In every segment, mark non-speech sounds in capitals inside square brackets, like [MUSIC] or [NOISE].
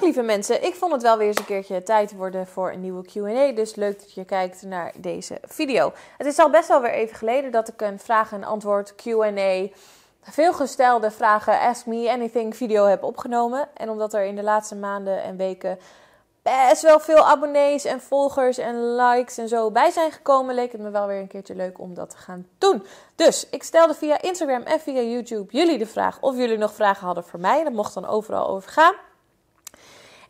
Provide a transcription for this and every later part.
lieve mensen, ik vond het wel weer eens een keertje tijd worden voor een nieuwe QA. Dus leuk dat je kijkt naar deze video. Het is al best wel weer even geleden dat ik een vraag en antwoord QA. veelgestelde vragen Ask Me Anything video heb opgenomen. En omdat er in de laatste maanden en weken best wel veel abonnees en volgers en likes en zo bij zijn gekomen, leek het me wel weer een keertje leuk om dat te gaan doen. Dus ik stelde via Instagram en via YouTube jullie de vraag of jullie nog vragen hadden voor mij. Dat mocht dan overal over gaan.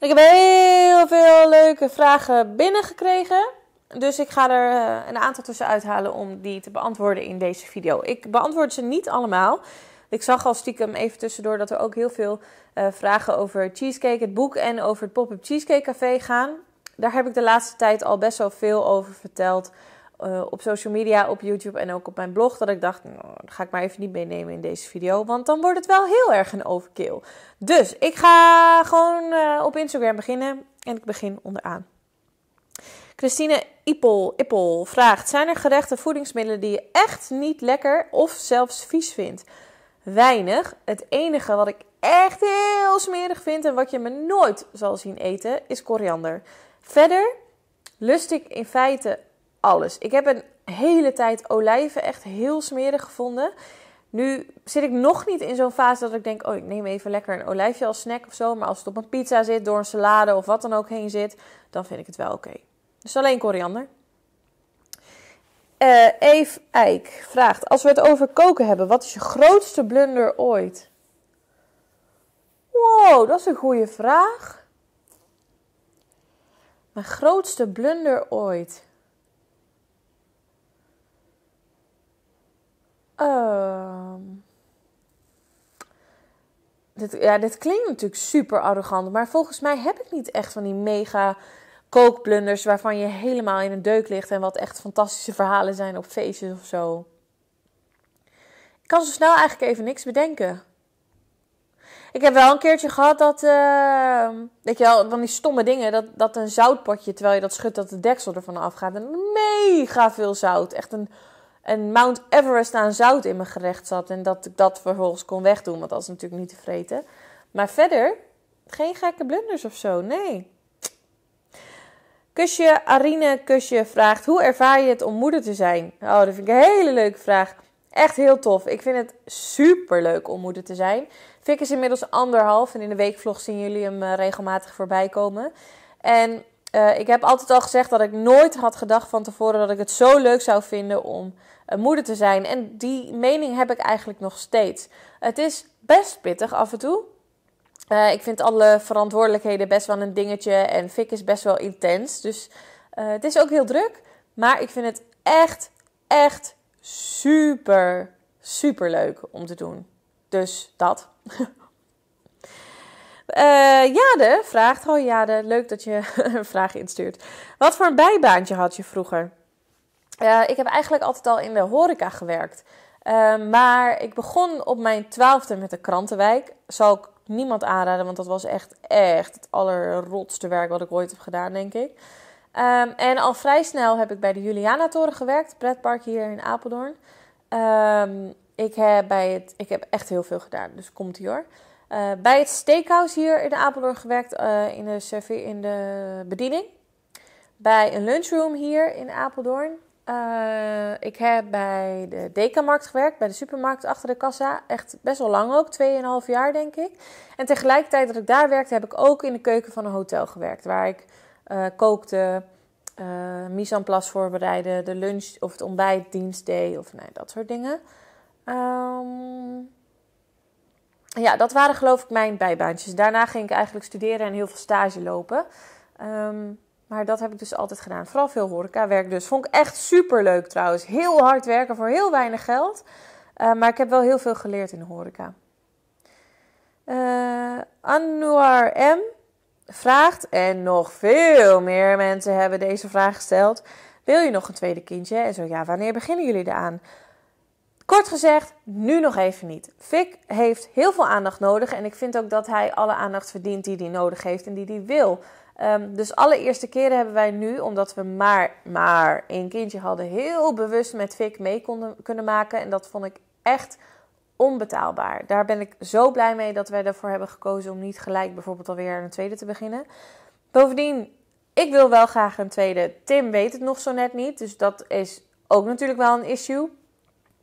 Ik heb heel veel leuke vragen binnengekregen. Dus ik ga er eh, een aantal tussen uithalen om die te beantwoorden in deze video. Ik beantwoord ze niet allemaal. Ik zag al stiekem even tussendoor dat er ook heel veel eh, vragen over cheesecake, het boek en over het pop-up cheesecake café gaan. Daar heb ik de laatste tijd al best wel veel over verteld. Eh, op social media, op YouTube en ook op mijn blog. Dat ik dacht, nou, dat ga ik maar even niet meenemen in deze video. Want dan wordt het wel heel erg een overkill. Dus ik ga gewoon eh, op Instagram beginnen. En ik begin onderaan. Christine Ippel, Ippel vraagt: Zijn er gerechten, voedingsmiddelen die je echt niet lekker of zelfs vies vindt? Weinig. Het enige wat ik echt heel smerig vind en wat je me nooit zal zien eten, is koriander. Verder lust ik in feite alles. Ik heb een hele tijd olijven echt heel smerig gevonden. Nu zit ik nog niet in zo'n fase dat ik denk: oh, ik neem even lekker een olijfje als snack of zo. Maar als het op een pizza zit, door een salade of wat dan ook heen zit, dan vind ik het wel oké. Dus alleen koriander. Uh, eh, Eve Eijk vraagt: Als we het over koken hebben, wat is je grootste blunder ooit? Wow, dat is een goede vraag. Mijn grootste blunder ooit. Ehm. dit, ja, dit klinkt natuurlijk super arrogant, maar volgens mij heb ik niet echt van die mega kookplunders waarvan je helemaal in een deuk ligt en wat echt fantastische verhalen zijn op feestjes of zo. Ik kan zo snel eigenlijk even niks bedenken. Ik heb wel een keertje gehad dat, uh, weet je wel, van die stomme dingen, dat, dat een zoutpotje, terwijl je dat schudt, dat de deksel ervan afgaat. En mega veel zout. Echt een een Mount Everest aan zout in mijn gerecht zat. En dat ik dat vervolgens kon wegdoen, want dat is natuurlijk niet te vreten. Maar verder, geen gekke blunders of zo, nee. Kusje, Arine Kusje vraagt: Hoe ervaar je het om moeder te zijn? Oh, dat vind ik een hele leuke vraag. Echt heel tof. Ik vind het super leuk om moeder te zijn. Fik is inmiddels anderhalf en in de weekvlog zien jullie hem eh, regelmatig voorbij komen. En eh, ik heb altijd al gezegd dat ik nooit had gedacht van tevoren dat ik het zo leuk zou vinden om eh, moeder te zijn. En die mening heb ik eigenlijk nog steeds. Het is best pittig af en toe. Eh, ik vind alle verantwoordelijkheden best wel een dingetje. En Fik is best wel intens. Dus eh, het is ook heel druk. Maar ik vind het echt, echt super, super leuk om te doen. Dus dat. Uh, [LAUGHS] Jade vraagt: Oh Jade, leuk dat je [LAUGHS] een vraag instuurt. Wat voor een bijbaantje had je vroeger? Eh, ik heb eigenlijk altijd al in de horeca gewerkt. Ehm, maar ik begon op mijn twaalfde met de krantenwijk. Zal ik niemand aanraden, want dat was echt, echt het allerrotste werk wat ik ooit heb gedaan, denk ik. Ehm, en al vrij snel heb ik bij de Juliana-toren gewerkt, pretpark hier in Apeldoorn. Ehm, ik, heb bij het, ik heb echt heel veel gedaan, dus komt hier hoor. Eh, bij het steakhouse hier in Apeldoorn gewerkt eh, in, de in de bediening. Bij een lunchroom hier in Apeldoorn. Eh, ik heb bij de Dekamarkt gewerkt, bij de supermarkt achter de kassa. Echt best wel lang ook, 2,5 jaar denk ik. En tegelijkertijd dat ik daar werkte, heb ik ook in de keuken van een hotel gewerkt. Waar ik eh, kookte, uh, mise en place voorbereidde, de lunch of het ontbijtdienst deed of nee, nou, dat soort dingen. Ehm, ja, dat waren geloof ik mijn bijbaantjes. Daarna ging ik eigenlijk studeren en heel veel stage lopen. Um, maar dat heb ik dus altijd gedaan. Vooral veel horecawerk dus. Vond ik echt super leuk trouwens. Heel hard werken voor heel weinig geld. Eh, maar ik heb wel heel veel geleerd in de horeca. Uh, M. vraagt, en nog veel meer mensen hebben deze vraag gesteld... Wil je nog een tweede kindje? En zo ja, wanneer beginnen jullie eraan? Kort gezegd, nu nog even niet. Fik heeft heel veel aandacht nodig en ik vind ook dat hij alle aandacht verdient die hij nodig heeft en die hij wil. Um, dus allereerste keren hebben wij nu, omdat we maar, maar een kindje hadden, heel bewust met Vic mee konden, kunnen maken. En dat vond ik echt onbetaalbaar. Daar ben ik zo blij mee dat wij ervoor hebben gekozen om niet gelijk bijvoorbeeld alweer een tweede te beginnen. Bovendien, ik wil wel graag een tweede. Tim weet het nog zo net niet, dus dat is ook natuurlijk wel een issue.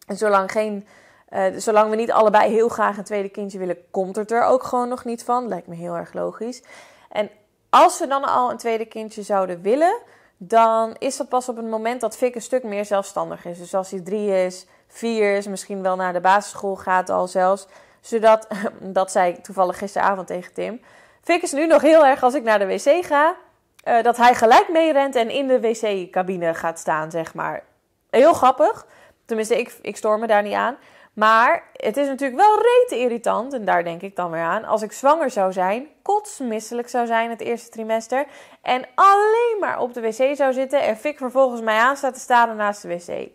En zolang, geen, eh, zolang we niet allebei heel graag een tweede kindje willen, komt het er ook gewoon nog niet van. Lijkt me heel erg logisch. En als we dan al een tweede kindje zouden willen, dan is dat pas op het moment dat Fik een stuk meer zelfstandig is. Dus als hij drie is, vier is, misschien wel naar de basisschool gaat al zelfs. Zodat, [LAUGHS] dat zei ik toevallig gisteravond tegen Tim. Fik is nu nog heel erg als ik naar de wc ga, eh, dat hij gelijk meerent en in de wc-cabine gaat staan, zeg maar. Heel grappig. Tenminste, ik, ik stoor me daar niet aan. Maar het is natuurlijk wel rete irritant, en daar denk ik dan weer aan, als ik zwanger zou zijn, kotsmisselijk zou zijn het eerste trimester en alleen maar op de wc zou zitten en fik vervolgens mij aan staat te staan naast de wc.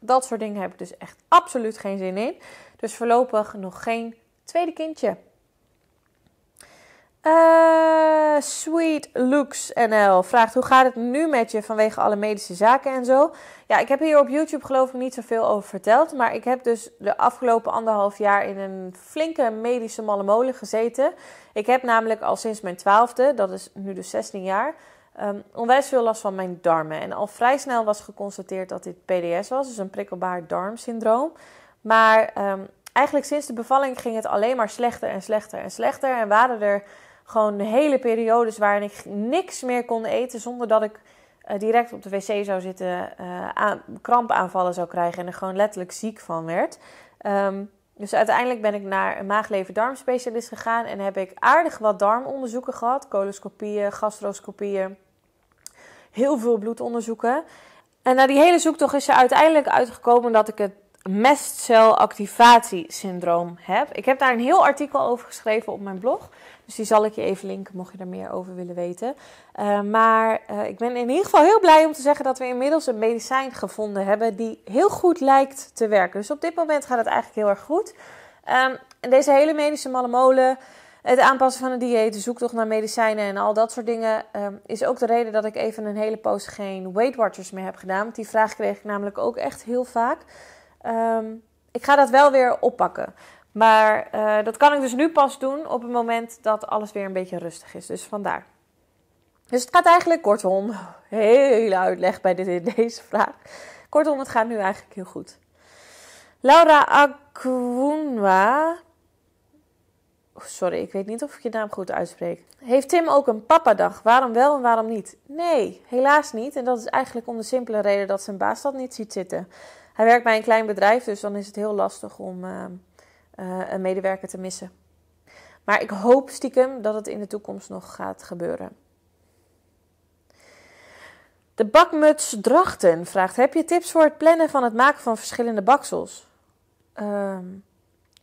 Dat soort dingen heb ik dus echt absoluut geen zin in. Dus voorlopig nog geen tweede kindje. Eh Sweet Looks NL vraagt: Hoe gaat het nu met je vanwege alle medische zaken en zo? Ja, ik heb hier op YouTube, geloof ik, niet zoveel over verteld. Maar ik heb dus de afgelopen anderhalf jaar in een flinke medische malle molen gezeten. Ik heb namelijk al sinds mijn twaalfde, dat is nu dus 16 jaar, ehm, onwijs veel last van mijn darmen. En al vrij snel was geconstateerd dat dit PDS was, dus een prikkelbaar darmsyndroom. Maar ehm, eigenlijk sinds de bevalling ging het alleen maar slechter en slechter en slechter. En waren er gewoon hele periodes waarin ik niks meer kon eten zonder dat ik eh, direct op de wc zou zitten, uh, krampaanvallen zou krijgen en er gewoon letterlijk ziek van werd. Ehm, dus uiteindelijk ben ik naar een darm specialist gegaan en heb ik aardig wat darmonderzoeken gehad: coloscopieën, gastroscopieën, heel veel bloedonderzoeken. En na die hele zoektocht is er uiteindelijk uitgekomen dat ik het syndroom heb. Ik heb daar een heel artikel over geschreven op mijn blog. Dus die zal ik je even linken, mocht je daar meer over willen weten. Eh, maar eh, ik ben in ieder geval heel blij om te zeggen dat we inmiddels een medicijn gevonden hebben die heel goed lijkt te werken. Dus op dit moment gaat het eigenlijk heel erg goed. Ehm, en deze hele medische malle het aanpassen van een dieet, de zoektocht naar medicijnen en al dat soort dingen ehm, is ook de reden dat ik even een hele poos geen Weight Watchers meer heb gedaan. Want die vraag kreeg ik namelijk ook echt heel vaak. Ehm, ik ga dat wel weer oppakken. Maar eh, dat kan ik dus nu pas doen op het moment dat alles weer een beetje rustig is. Dus vandaar. Dus het gaat eigenlijk kortom, [LAUGHS] hele uitleg bij dit, deze vraag. Kortom, het gaat nu eigenlijk heel goed. Laura Akwunwa. Sorry, ik weet niet of ik je naam goed uitspreek. Heeft Tim ook een dag? Waarom wel en waarom niet? Nee, helaas niet. En dat is eigenlijk om de simpele reden dat zijn baas dat niet ziet zitten. Hij werkt bij een klein bedrijf, dus dan is het heel lastig om eh, eh, een medewerker te missen. Maar ik hoop stiekem dat het in de toekomst nog gaat gebeuren. De bakmuts Drachten vraagt: Heb je tips voor het plannen van het maken van verschillende baksels? Ehm,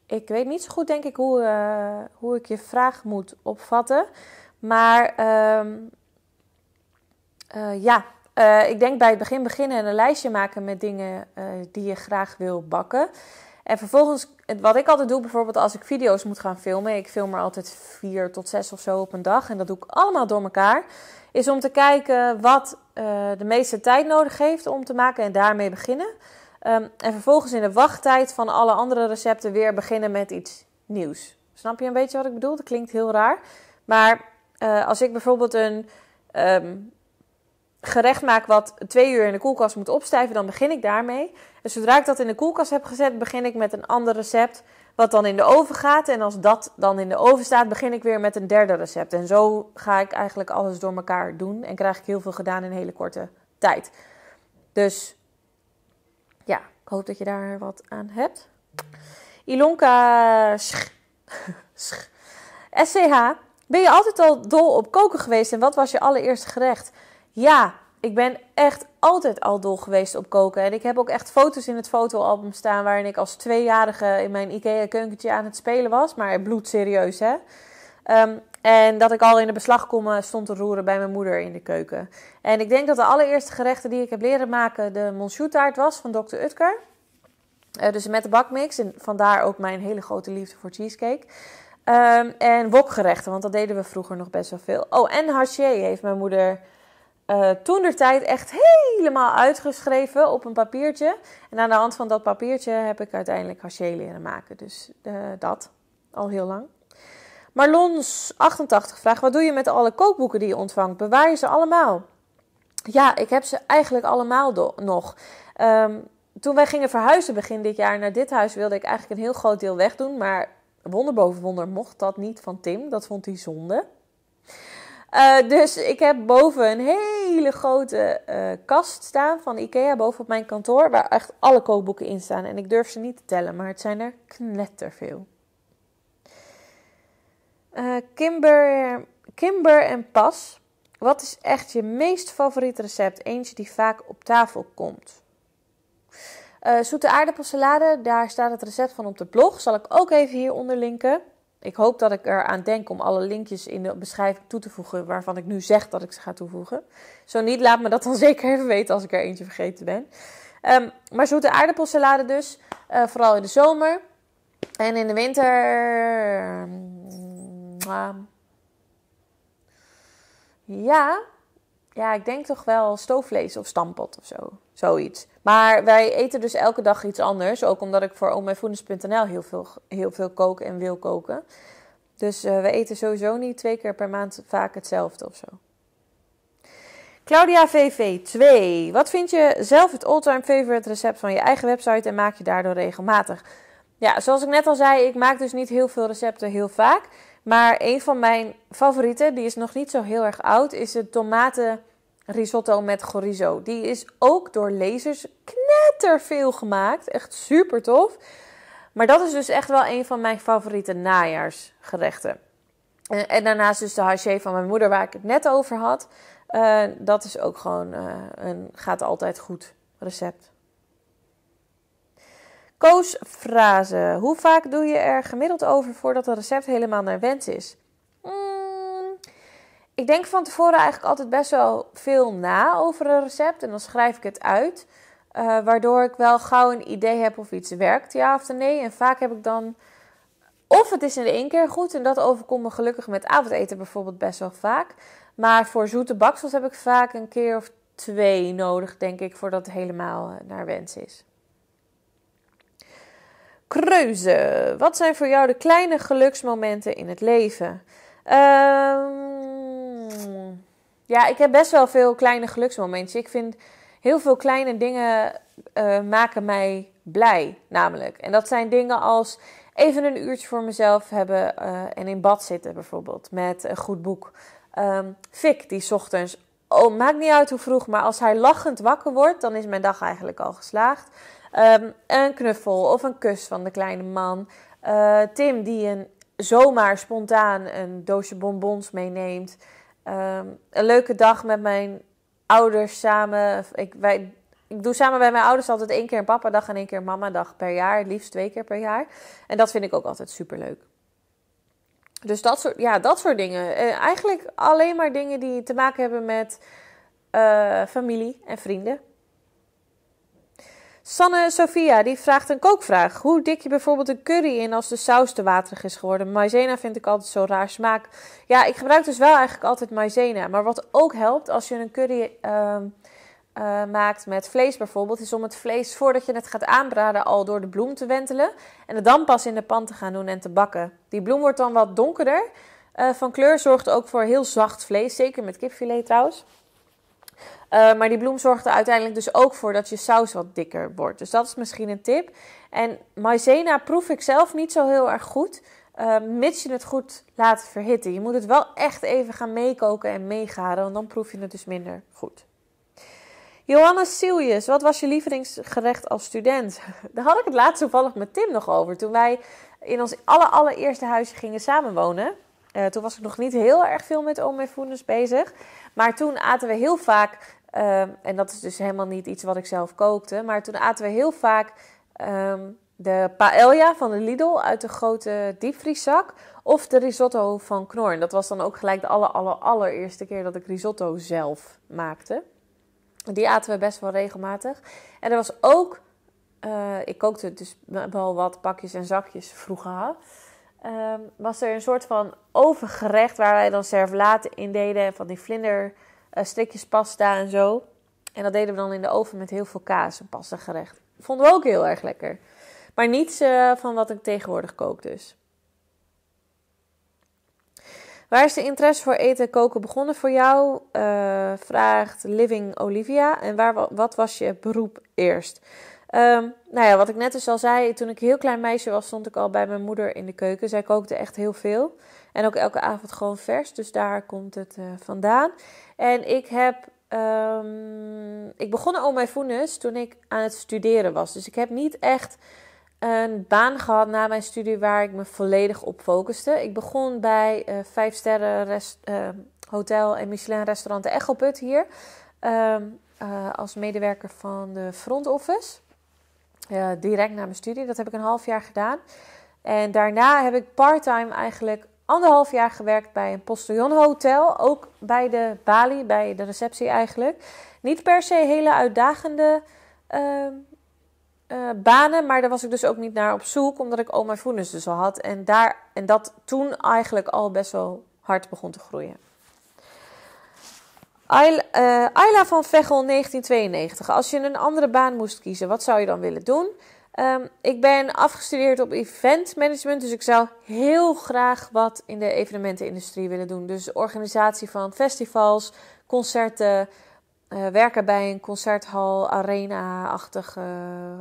ik weet niet zo goed, denk ik, hoe, eh, hoe ik je vraag moet opvatten. Maar ehm, ja, eh, ik denk bij het begin beginnen en een lijstje maken met dingen eh, die je graag wil bakken. En vervolgens, wat ik altijd doe, bijvoorbeeld als ik video's moet gaan filmen. Ik film er altijd vier tot zes of zo op een dag. En dat doe ik allemaal door elkaar. Is om te kijken wat eh, de meeste tijd nodig heeft om te maken en daarmee beginnen. Ehm, en vervolgens in de wachttijd van alle andere recepten weer beginnen met iets nieuws. Snap je een beetje wat ik bedoel? Dat klinkt heel raar. Maar als ik bijvoorbeeld een ehm, gerecht maak wat twee uur in de koelkast moet opstijven, dan begin ik daarmee. En zodra ik dat in de koelkast heb gezet, begin ik met een ander recept. Wat dan in de oven gaat. En als dat dan in de oven staat, begin ik weer met een derde recept. En zo ga ik eigenlijk alles door elkaar doen. En krijg ik heel veel gedaan in hele korte tijd. Dus ja, ik hoop dat je daar wat aan hebt. Ilonka Sch. SCH. Ben je altijd al dol op koken geweest? En wat was je allereerste gerecht? Ja, ik ben echt altijd al dol geweest op koken. En ik heb ook echt foto's in het fotoalbum staan waarin ik als tweejarige in mijn IKEA-keukentje aan het spelen was. Maar bloedserieus, hè? Ehm, en dat ik al in de beslag komen eh, stond te roeren bij mijn moeder in de keuken. En ik denk dat de allereerste gerechten die ik heb leren maken de monsjoetaart taart was van Dr. Utker. Eh, dus met de bakmix. En vandaar ook mijn hele grote liefde voor cheesecake. Um, en wokgerechten, want dat deden we vroeger nog best wel veel. Oh, en haché heeft mijn moeder uh, toen de tijd echt helemaal uitgeschreven op een papiertje. En aan de hand van dat papiertje heb ik uiteindelijk haché leren maken. Dus eh, dat al heel lang. Marlons 88 vraagt: Wat doe je met alle kookboeken die je ontvangt? Bewaar je ze allemaal? Ja, ik heb ze eigenlijk allemaal nog. Ehm, toen wij gingen verhuizen begin dit jaar naar dit huis, wilde ik eigenlijk een heel groot deel wegdoen. Maar wonder boven wonder mocht dat niet van Tim. Dat vond hij zonde. Eh, dus ik heb boven een hele hele grote eh, kast staan van Ikea bovenop mijn kantoor. Waar echt alle kookboeken in staan. En ik durf ze niet te tellen, maar het zijn er knetterveel. Eh, Kimber, Kimber en Pas. Wat is echt je meest favoriet recept? Eentje die vaak op tafel komt. Uh, zoete aardappelsalade, daar staat het recept van op de blog. Zal ik ook even hieronder linken. Ik hoop dat ik eraan denk om alle linkjes in de beschrijving toe te voegen waarvan ik nu zeg dat ik ze ga toevoegen. Zo niet, laat me dat dan [LAUGHS] zeker even weten als ik er eentje vergeten ben. Um, maar zoete aardappelsalade dus, eh, vooral in de zomer. En in de winter. Ehm, ja, ja, ik denk toch wel stoofvlees of stampot of zo. Zoiets. Maar wij eten dus elke dag iets anders. Ook omdat ik voor omijvoedens.nl heel veel, heel veel kook en wil koken. Dus uh, we eten sowieso niet twee keer per maand vaak hetzelfde of zo. Claudia VV2. Wat vind je zelf het all-time favorite recept van je eigen website en maak je daardoor regelmatig? Ja, zoals ik net al zei, ik maak dus niet heel veel recepten heel vaak. Maar een van mijn favorieten, die is nog niet zo heel erg oud, is de tomatenrisotto met chorizo. Die is ook door lezers knetterveel gemaakt. Echt super tof. Maar dat is dus echt wel een van mijn favoriete najaarsgerechten. En, en daarnaast dus de haché van mijn moeder, waar ik het net over had. Eh, dat is ook gewoon eh, een gaat altijd goed recept. Koosfrase. Hoe vaak doe je er gemiddeld over voordat het recept helemaal naar wens is? Hmm, ik denk van tevoren eigenlijk altijd best wel veel na over een recept. En dan schrijf ik het uit. Eh, waardoor ik wel gauw een idee heb of iets werkt, ja of nee. En vaak heb ik dan. Of het is in één keer goed. En dat overkomt me gelukkig met avondeten bijvoorbeeld best wel vaak. Maar voor zoete baksels heb ik vaak een keer of twee nodig, denk ik, voordat het helemaal eh, naar wens is. Kreuzen. wat zijn voor jou de kleine geluksmomenten in het leven? Ehm, ja, ik heb best wel veel kleine geluksmomentjes. Ik vind heel veel kleine dingen eh, maken mij blij, namelijk. En dat zijn dingen als even een uurtje voor mezelf hebben eh, en in bad zitten, bijvoorbeeld, met een goed boek. Um, ehm, Fik, die ochtends, oh, maakt niet uit hoe vroeg, maar als hij lachend wakker wordt, dan is mijn dag eigenlijk al geslaagd. Ehm, een knuffel of een kus van de kleine man. Eh, Tim die een, zomaar spontaan een doosje bonbons meeneemt. Ehm, een leuke dag met mijn ouders samen. Ik, wij, ik doe samen bij mijn ouders altijd één keer een papa-dag en één keer een mama-dag per jaar. liefst twee keer per jaar. En dat vind ik ook altijd super leuk. Dus dat soort, ja, dat soort dingen. Eh, eigenlijk alleen maar dingen die te maken hebben met eh, familie en vrienden. Sanne Sofia die vraagt een kookvraag. Hoe dik je bijvoorbeeld een curry in als de saus te waterig is geworden? Maizena vind ik altijd zo raar smaak. Ja, ik gebruik dus wel eigenlijk altijd maizena. Maar wat ook helpt als je een curry ehm, eh, maakt met vlees bijvoorbeeld, is om het vlees voordat je het gaat aanbraden al door de bloem te wentelen. En het dan pas in de pan te gaan doen en te bakken. Die bloem wordt dan wat donkerder. Eh, van kleur zorgt ook voor heel zacht vlees, zeker met kipfilet trouwens. Eh, maar die bloem zorgt er uiteindelijk dus ook voor dat je saus wat dikker wordt. Dus dat is misschien een tip. En maizena proef ik zelf niet zo heel erg goed, eh, mits je het goed laat verhitten. Je moet het wel echt even gaan meekoken en meegaren, want dan proef je het dus minder goed. Johanna Silius, wat was je lievelingsgerecht als student? [LAUGHS] Daar had ik het laatst toevallig met Tim nog over. Toen wij in ons aller, allereerste huisje gingen samenwonen. Eh, toen was ik nog niet heel erg veel met oom en bezig. Maar toen aten we heel vaak, ehm, en dat is dus helemaal niet iets wat ik zelf kookte, maar toen aten we heel vaak ehm, de paella van de Lidl uit de grote diepvrieszak of de risotto van Knorr. dat was dan ook gelijk de aller, allereerste keer dat ik risotto zelf maakte. Die aten we best wel regelmatig. En er was ook, eh, ik kookte dus wel wat pakjes en zakjes vroeger. Ehm, was er een soort van overgerecht waar wij dan servelaten in deden. Van die vlinder eh, pasta en zo. En dat deden we dan in de oven met heel veel kaas, een pasta gerecht. Vonden we ook heel erg lekker. Maar niets eh, van wat ik tegenwoordig kook dus. Waar is de interesse voor eten en koken begonnen voor jou? Eh, vraagt Living Olivia. En waar, wat was je beroep eerst? Ehm, nou ja, wat ik net dus al zei, toen ik heel klein meisje was, stond ik al bij mijn moeder in de keuken. Zij kookte echt heel veel. En ook elke avond gewoon vers, dus daar komt het eh, vandaan. En ik heb. Ehm, ik begon al mijn voenis toen ik aan het studeren was. Dus ik heb niet echt een baan gehad na mijn studie waar ik me volledig op focuste. Ik begon bij uh, vijf sterren eh, hotel en Michelin restaurant De Echelput hier. Ehm, als medewerker van de front office. Eh, direct na mijn studie. Dat heb ik een half jaar gedaan. En daarna heb ik parttime eigenlijk anderhalf jaar gewerkt bij een hotel, Ook bij de balie, bij de receptie eigenlijk. Niet per se hele uitdagende ehm, eh, banen, maar daar was ik dus ook niet naar op zoek, omdat ik al mijn dus al had. En, daar, en dat toen eigenlijk al best wel hard begon te groeien. Eh, Ayla van Vegel 1992. Als je een andere baan moest kiezen, wat zou je dan willen doen? Ehm, ik ben afgestudeerd op event management, dus ik zou heel graag wat in de evenementenindustrie willen doen. Dus organisatie van festivals, concerten, eh, werken bij een concerthal, arena-achtig eh,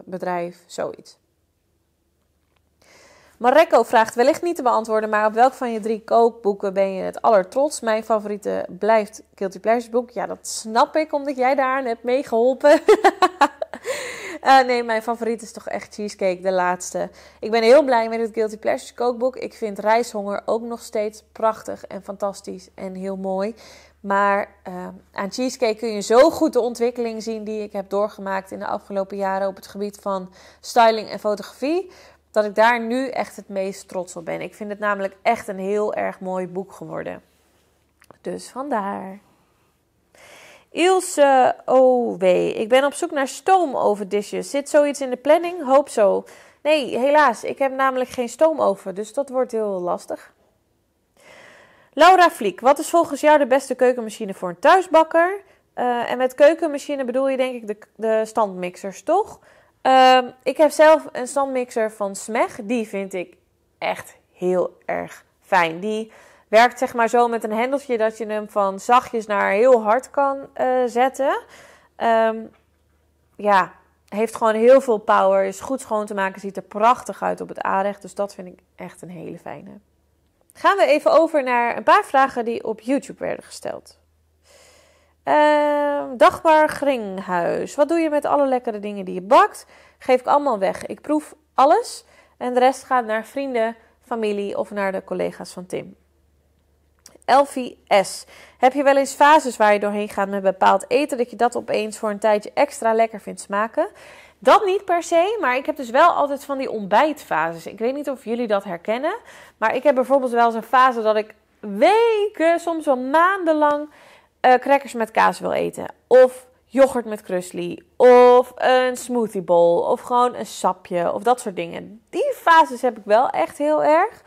bedrijf, zoiets. Marreco vraagt wellicht niet te beantwoorden, maar op welk van je drie kookboeken ben je het allertrots? Mijn favoriete blijft Guilty Pleasures boek. Ja, dat snap ik, omdat jij daar hebt meegeholpen. uh, [LAUGHS] eh, nee, mijn favoriet is toch echt Cheesecake, de laatste. Ik ben heel blij met het Guilty Pleasures kookboek. Ik vind rijshonger ook nog steeds prachtig en fantastisch en heel mooi. Maar eh, aan cheesecake kun je zo goed de ontwikkeling zien die ik heb doorgemaakt in de afgelopen jaren op het gebied van styling en fotografie dat ik daar nu echt het meest trots op ben. Ik vind het namelijk echt een heel erg mooi boek geworden. Dus vandaar. Ilse OW. Ik ben op zoek naar stoomofendishes. Zit zoiets in de planning? Hoop zo. Nee, helaas. Ik heb namelijk geen stoomoven, dus dat wordt heel lastig. Laura Vliek. Wat is volgens jou de beste keukenmachine voor een thuisbakker? Eh, en met keukenmachine bedoel je denk ik de, de standmixers, toch? Ehm, ik heb zelf een standmixer van Smeg. Die vind ik echt heel erg fijn. Die werkt zeg maar zo met een hendeltje dat je hem van zachtjes naar heel hard kan eh, zetten. Ehm, ja, heeft gewoon heel veel power. Is goed schoon te maken. Ziet er prachtig uit op het aanrecht. Dus dat vind ik echt een hele fijne. Gaan we even over naar een paar vragen die op YouTube werden gesteld. Ehm, dagbaar Gringhuis. Wat doe je met alle lekkere dingen die je bakt? Geef ik allemaal weg. Ik proef alles. En de rest gaat naar vrienden, familie of naar de collega's van Tim. Elfie S. Heb je wel eens fases waar je doorheen gaat met bepaald eten, dat je dat opeens voor een tijdje extra lekker vindt smaken? Dat niet per se, maar ik heb dus wel altijd van die ontbijtfases. Ik weet niet of jullie dat herkennen, maar ik heb bijvoorbeeld wel eens een fase dat ik weken, soms wel maandenlang uh, crackers met kaas wil eten. Of yoghurt met krusli. Of een smoothie bowl. Of gewoon een sapje. Of dat soort dingen. Die fases heb ik wel echt heel erg.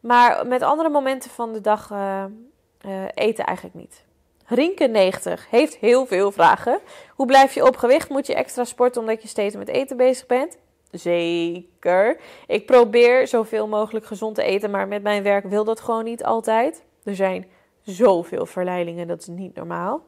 Maar met andere momenten van de dag eh, eh, eten eigenlijk niet. Rinke 90 heeft heel veel vragen. Hoe blijf je op gewicht? Moet je extra sporten omdat je steeds met eten bezig bent? Zeker. Ik probeer zoveel mogelijk gezond te eten, maar met mijn werk wil dat gewoon niet altijd. Er zijn zoveel verleidingen, dat is niet normaal.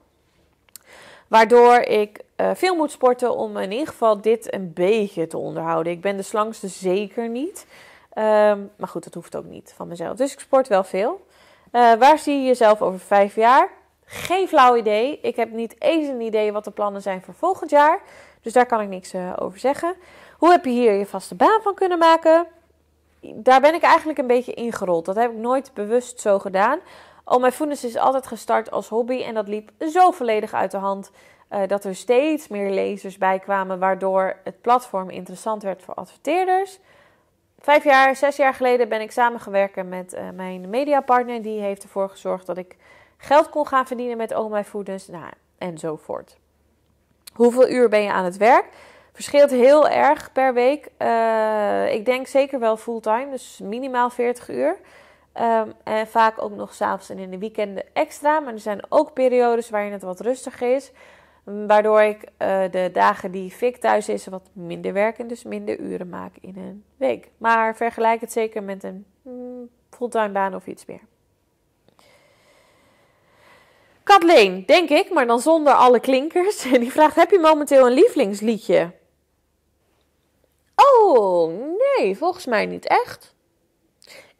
Waardoor ik eh, veel moet sporten om in ieder geval dit een beetje te onderhouden. Ik ben de slangste zeker niet. Ehm, maar goed, dat hoeft ook niet van mezelf. Dus ik sport wel veel. Eh, waar zie je jezelf over vijf jaar? Geen flauw idee. Ik heb niet eens een idee wat de plannen zijn voor volgend jaar. Dus daar kan ik niks eh, over zeggen. Hoe heb je hier je vaste baan van kunnen maken? Daar ben ik eigenlijk een beetje ingerold. Dat heb ik nooit bewust zo gedaan. Al mijn foodness is altijd gestart als hobby en dat liep zo volledig uit de hand eh, dat er steeds meer lezers bij kwamen, waardoor het platform interessant werd voor adverteerders. Vijf jaar, zes jaar geleden ben ik samengewerkt met eh, mijn mediapartner. Die heeft ervoor gezorgd dat ik geld kon gaan verdienen met Oh My Foodness nou, enzovoort. Hoeveel uur ben je aan het werk? Verschilt heel erg per week. Eh, ik denk zeker wel fulltime, dus minimaal 40 uur. Ehm, en vaak ook nog s'avonds en in de weekenden extra. Maar er zijn ook periodes waarin het wat rustiger is. Waardoor ik eh, de dagen die Fik thuis is wat minder werk en dus minder uren maak in een week. Maar vergelijk het zeker met een mm, fulltime baan of iets meer. Kathleen, denk ik, maar dan zonder alle klinkers. En [LAUGHS] Die vraagt: Heb je momenteel een lievelingsliedje? Oh, nee, volgens mij niet echt.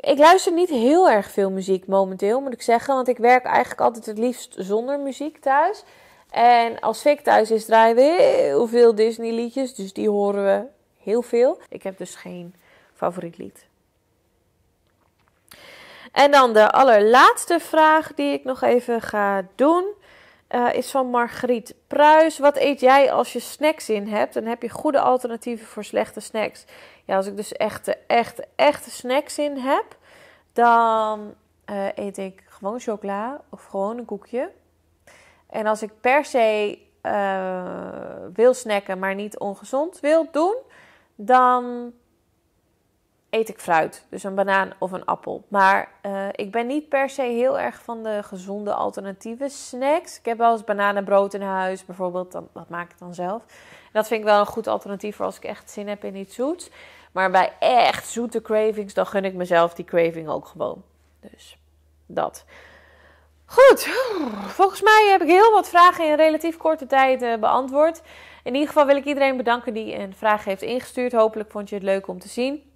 Ik luister niet heel erg veel muziek momenteel, moet ik zeggen. Want ik werk eigenlijk altijd het liefst zonder muziek thuis. En als Fik thuis is, draaien we heel veel Disney-liedjes. Dus die horen we heel veel. Ik heb dus geen favoriet lied. En dan de allerlaatste vraag die ik nog even ga doen. Eh, is van Margriet Pruis. Wat eet jij als je snacks in hebt? Dan heb je goede alternatieven voor slechte snacks. Ja, als ik dus echte, echte, echte snacks in heb, dan eh, eet ik gewoon chocola of gewoon een koekje. En als ik per se eh, wil snacken, maar niet ongezond wil doen, dan eet ik fruit. Dus een banaan of een appel. Maar eh, ik ben niet per se heel erg van de gezonde alternatieve snacks. Ik heb wel eens bananenbrood in huis bijvoorbeeld. Dan, dat maak ik dan zelf. dat vind ik wel een goed alternatief voor als ik echt zin heb in iets zoets. Maar bij echt zoete cravings, dan gun ik mezelf die craving ook gewoon. Dus dat. Goed, volgens mij heb ik heel wat vragen in relatief korte tijd eh, beantwoord. In ieder geval wil ik iedereen bedanken die een vraag heeft ingestuurd. Hopelijk vond je het leuk om te zien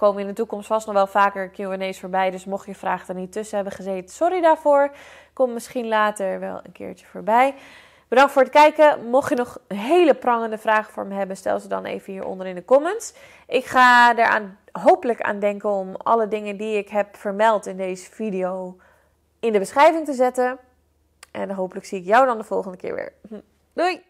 komen in de toekomst vast nog wel vaker QA's voorbij. Dus mocht je vraag er niet tussen hebben gezeten, sorry daarvoor. Kom misschien later wel een keertje voorbij. Bedankt voor het kijken. Mocht je nog hele prangende vragen voor me hebben, stel ze dan even hieronder in de comments. Ik ga eraan hopelijk aan denken om alle dingen die ik heb vermeld in deze video in de beschrijving te zetten. En hopelijk zie ik jou dan de volgende keer weer. [LAUGHS] Doei!